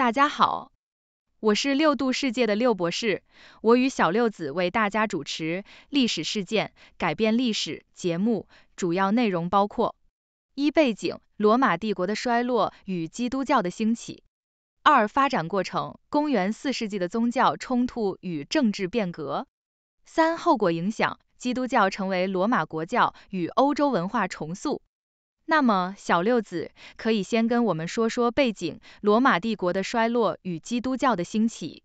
大家好，我是六度世界的六博士，我与小六子为大家主持历史事件改变历史节目，主要内容包括：一、背景，罗马帝国的衰落与基督教的兴起；二、发展过程，公元四世纪的宗教冲突与政治变革；三、后果影响，基督教成为罗马国教与欧洲文化重塑。那么，小六子可以先跟我们说说背景：罗马帝国的衰落与基督教的兴起。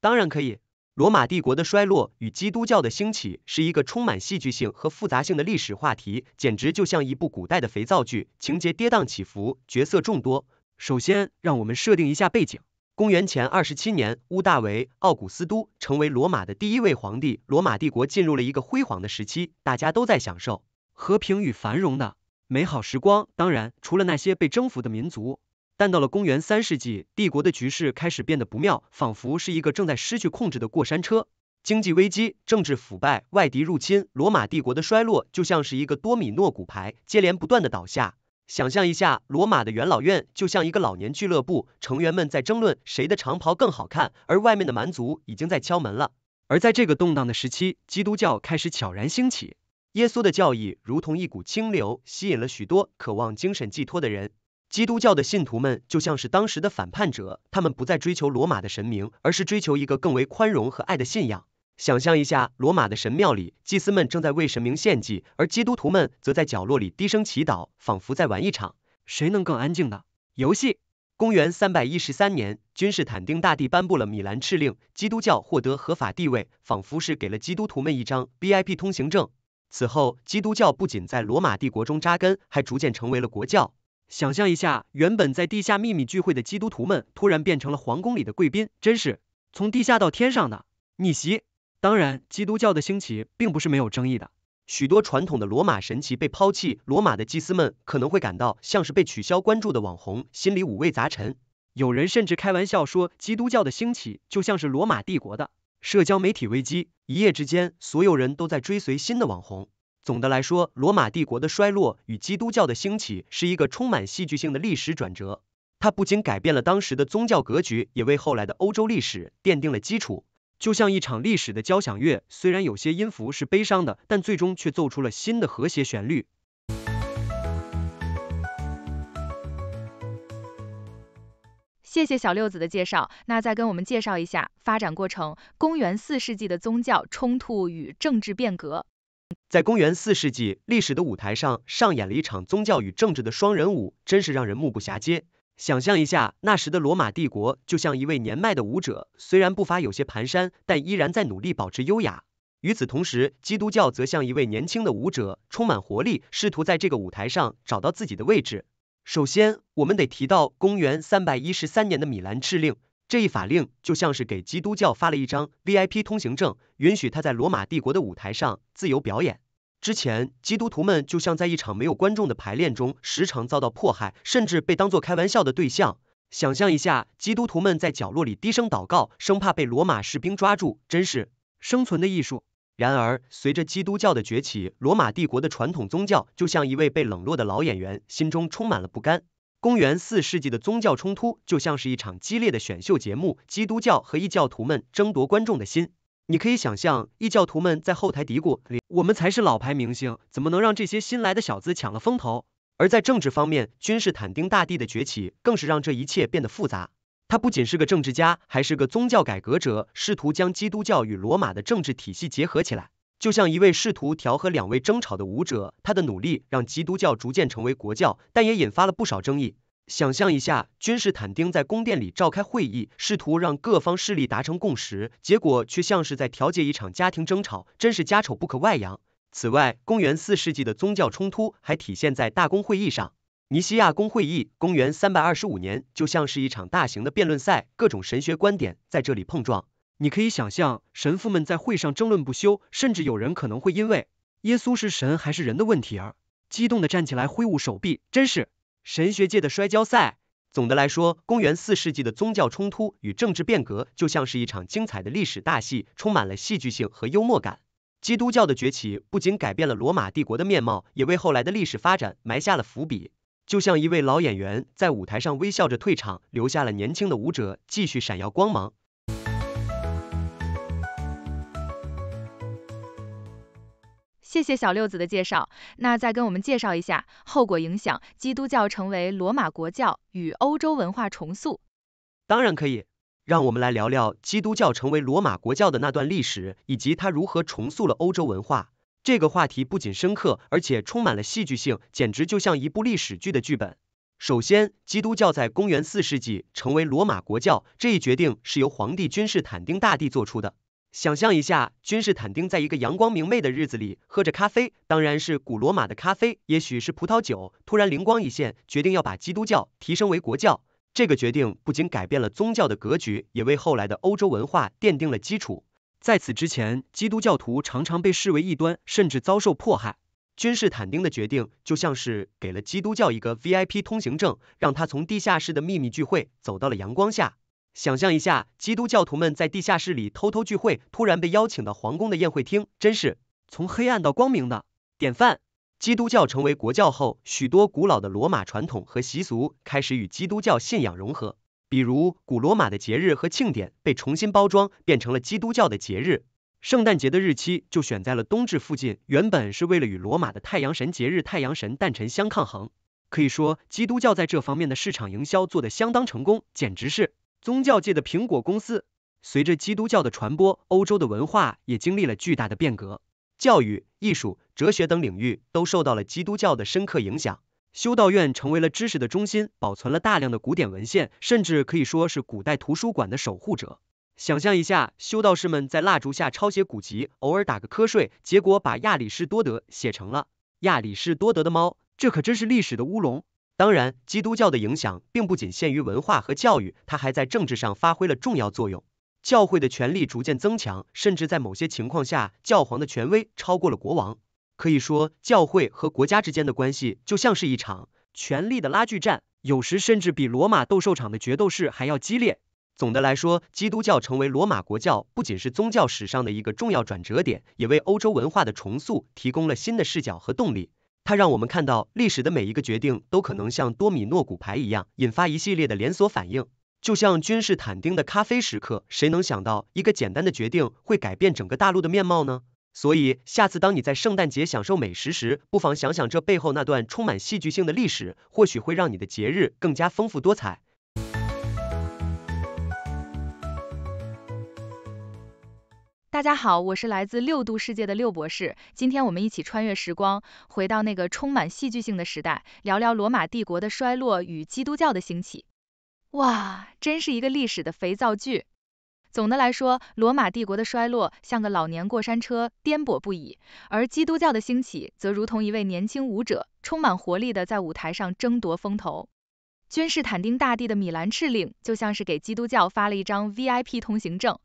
当然可以。罗马帝国的衰落与基督教的兴起是一个充满戏剧性和复杂性的历史话题，简直就像一部古代的肥皂剧，情节跌宕起伏，角色众多。首先，让我们设定一下背景：公元前二十七年，屋大维奥古斯都成为罗马的第一位皇帝，罗马帝国进入了一个辉煌的时期，大家都在享受和平与繁荣呢。美好时光，当然除了那些被征服的民族。但到了公元三世纪，帝国的局势开始变得不妙，仿佛是一个正在失去控制的过山车。经济危机、政治腐败、外敌入侵，罗马帝国的衰落就像是一个多米诺骨牌，接连不断的倒下。想象一下，罗马的元老院就像一个老年俱乐部，成员们在争论谁的长袍更好看，而外面的蛮族已经在敲门了。而在这个动荡的时期，基督教开始悄然兴起。耶稣的教义如同一股清流，吸引了许多渴望精神寄托的人。基督教的信徒们就像是当时的反叛者，他们不再追求罗马的神明，而是追求一个更为宽容和爱的信仰。想象一下，罗马的神庙里，祭司们正在为神明献祭，而基督徒们则在角落里低声祈祷，仿佛在玩一场谁能更安静的游戏。公元三百一十三年，君士坦丁大帝颁布了米兰敕令，基督教获得合法地位，仿佛是给了基督徒们一张 B I P 通行证。此后，基督教不仅在罗马帝国中扎根，还逐渐成为了国教。想象一下，原本在地下秘密聚会的基督徒们，突然变成了皇宫里的贵宾，真是从地下到天上的逆袭。当然，基督教的兴起并不是没有争议的，许多传统的罗马神祇被抛弃，罗马的祭司们可能会感到像是被取消关注的网红，心里五味杂陈。有人甚至开玩笑说，基督教的兴起就像是罗马帝国的。社交媒体危机，一夜之间，所有人都在追随新的网红。总的来说，罗马帝国的衰落与基督教的兴起是一个充满戏剧性的历史转折。它不仅改变了当时的宗教格局，也为后来的欧洲历史奠定了基础。就像一场历史的交响乐，虽然有些音符是悲伤的，但最终却奏出了新的和谐旋律。谢谢小六子的介绍，那再跟我们介绍一下发展过程。公元四世纪的宗教冲突与政治变革，在公元四世纪历史的舞台上上演了一场宗教与政治的双人舞，真是让人目不暇接。想象一下，那时的罗马帝国就像一位年迈的舞者，虽然步伐有些蹒跚，但依然在努力保持优雅。与此同时，基督教则像一位年轻的舞者，充满活力，试图在这个舞台上找到自己的位置。首先，我们得提到公元三百一十三年的米兰敕令。这一法令就像是给基督教发了一张 VIP 通行证，允许他在罗马帝国的舞台上自由表演。之前，基督徒们就像在一场没有观众的排练中，时常遭到迫害，甚至被当作开玩笑的对象。想象一下，基督徒们在角落里低声祷告，生怕被罗马士兵抓住，真是生存的艺术。然而，随着基督教的崛起，罗马帝国的传统宗教就像一位被冷落的老演员，心中充满了不甘。公元四世纪的宗教冲突就像是一场激烈的选秀节目，基督教和异教徒们争夺观众的心。你可以想象，异教徒们在后台嘀咕：我们才是老牌明星，怎么能让这些新来的小子抢了风头？而在政治方面，君士坦丁大帝的崛起更是让这一切变得复杂。他不仅是个政治家，还是个宗教改革者，试图将基督教与罗马的政治体系结合起来，就像一位试图调和两位争吵的舞者。他的努力让基督教逐渐成为国教，但也引发了不少争议。想象一下，君士坦丁在宫殿里召开会议，试图让各方势力达成共识，结果却像是在调解一场家庭争吵，真是家丑不可外扬。此外，公元四世纪的宗教冲突还体现在大公会议上。尼西亚公会议，公元三百二十五年，就像是一场大型的辩论赛，各种神学观点在这里碰撞。你可以想象，神父们在会上争论不休，甚至有人可能会因为耶稣是神还是人的问题而激动地站起来挥舞手臂，真是神学界的摔跤赛。总的来说，公元四世纪的宗教冲突与政治变革，就像是一场精彩的历史大戏，充满了戏剧性和幽默感。基督教的崛起不仅改变了罗马帝国的面貌，也为后来的历史发展埋下了伏笔。就像一位老演员在舞台上微笑着退场，留下了年轻的舞者继续闪耀光芒。谢谢小六子的介绍，那再跟我们介绍一下后果影响：基督教成为罗马国教与欧洲文化重塑。当然可以，让我们来聊聊基督教成为罗马国教的那段历史，以及它如何重塑了欧洲文化。这个话题不仅深刻，而且充满了戏剧性，简直就像一部历史剧的剧本。首先，基督教在公元四世纪成为罗马国教这一决定是由皇帝君士坦丁大帝做出的。想象一下，君士坦丁在一个阳光明媚的日子里喝着咖啡，当然是古罗马的咖啡，也许是葡萄酒，突然灵光一现，决定要把基督教提升为国教。这个决定不仅改变了宗教的格局，也为后来的欧洲文化奠定了基础。在此之前，基督教徒常常被视为异端，甚至遭受迫害。君士坦丁的决定就像是给了基督教一个 V I P 通行证，让他从地下室的秘密聚会走到了阳光下。想象一下，基督教徒们在地下室里偷偷聚会，突然被邀请到皇宫的宴会厅，真是从黑暗到光明的典范。基督教成为国教后，许多古老的罗马传统和习俗开始与基督教信仰融合。比如，古罗马的节日和庆典被重新包装，变成了基督教的节日。圣诞节的日期就选在了冬至附近，原本是为了与罗马的太阳神节日太阳神诞辰相抗衡。可以说，基督教在这方面的市场营销做得相当成功，简直是宗教界的苹果公司。随着基督教的传播，欧洲的文化也经历了巨大的变革，教育、艺术、哲学等领域都受到了基督教的深刻影响。修道院成为了知识的中心，保存了大量的古典文献，甚至可以说是古代图书馆的守护者。想象一下，修道士们在蜡烛下抄写古籍，偶尔打个瞌睡，结果把亚里士多德写成了亚里士多德的猫，这可真是历史的乌龙。当然，基督教的影响并不仅限于文化和教育，它还在政治上发挥了重要作用。教会的权力逐渐增强，甚至在某些情况下，教皇的权威超过了国王。可以说，教会和国家之间的关系就像是一场权力的拉锯战，有时甚至比罗马斗兽场的决斗士还要激烈。总的来说，基督教成为罗马国教不仅是宗教史上的一个重要转折点，也为欧洲文化的重塑提供了新的视角和动力。它让我们看到，历史的每一个决定都可能像多米诺骨牌一样，引发一系列的连锁反应。就像君士坦丁的咖啡时刻，谁能想到一个简单的决定会改变整个大陆的面貌呢？所以，下次当你在圣诞节享受美食时，不妨想想这背后那段充满戏剧性的历史，或许会让你的节日更加丰富多彩。大家好，我是来自六度世界的六博士，今天我们一起穿越时光，回到那个充满戏剧性的时代，聊聊罗马帝国的衰落与基督教的兴起。哇，真是一个历史的肥皂剧！总的来说，罗马帝国的衰落像个老年过山车，颠簸不已；而基督教的兴起，则如同一位年轻舞者，充满活力的在舞台上争夺风头。君士坦丁大帝的米兰敕令就像是给基督教发了一张 VIP 通行证，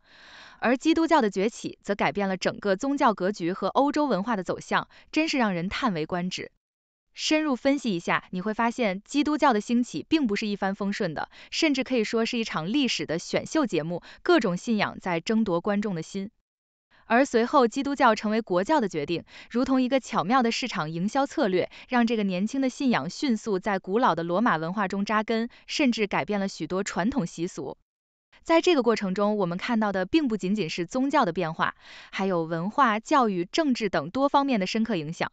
而基督教的崛起则改变了整个宗教格局和欧洲文化的走向，真是让人叹为观止。深入分析一下，你会发现基督教的兴起并不是一帆风顺的，甚至可以说是一场历史的选秀节目，各种信仰在争夺观众的心。而随后基督教成为国教的决定，如同一个巧妙的市场营销策略，让这个年轻的信仰迅速在古老的罗马文化中扎根，甚至改变了许多传统习俗。在这个过程中，我们看到的并不仅仅是宗教的变化，还有文化、教育、政治等多方面的深刻影响。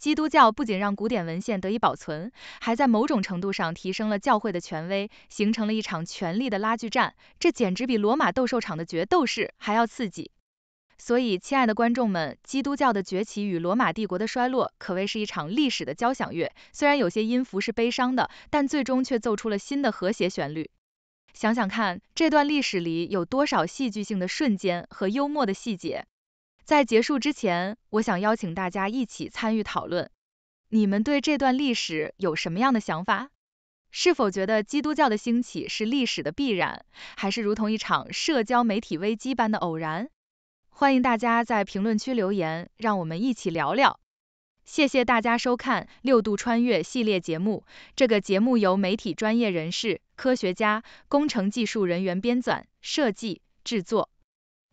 基督教不仅让古典文献得以保存，还在某种程度上提升了教会的权威，形成了一场权力的拉锯战。这简直比罗马斗兽场的角斗士还要刺激。所以，亲爱的观众们，基督教的崛起与罗马帝国的衰落可谓是一场历史的交响乐。虽然有些音符是悲伤的，但最终却奏出了新的和谐旋律。想想看，这段历史里有多少戏剧性的瞬间和幽默的细节？在结束之前，我想邀请大家一起参与讨论。你们对这段历史有什么样的想法？是否觉得基督教的兴起是历史的必然，还是如同一场社交媒体危机般的偶然？欢迎大家在评论区留言，让我们一起聊聊。谢谢大家收看《六度穿越》系列节目。这个节目由媒体专业人士、科学家、工程技术人员编纂、设计、制作。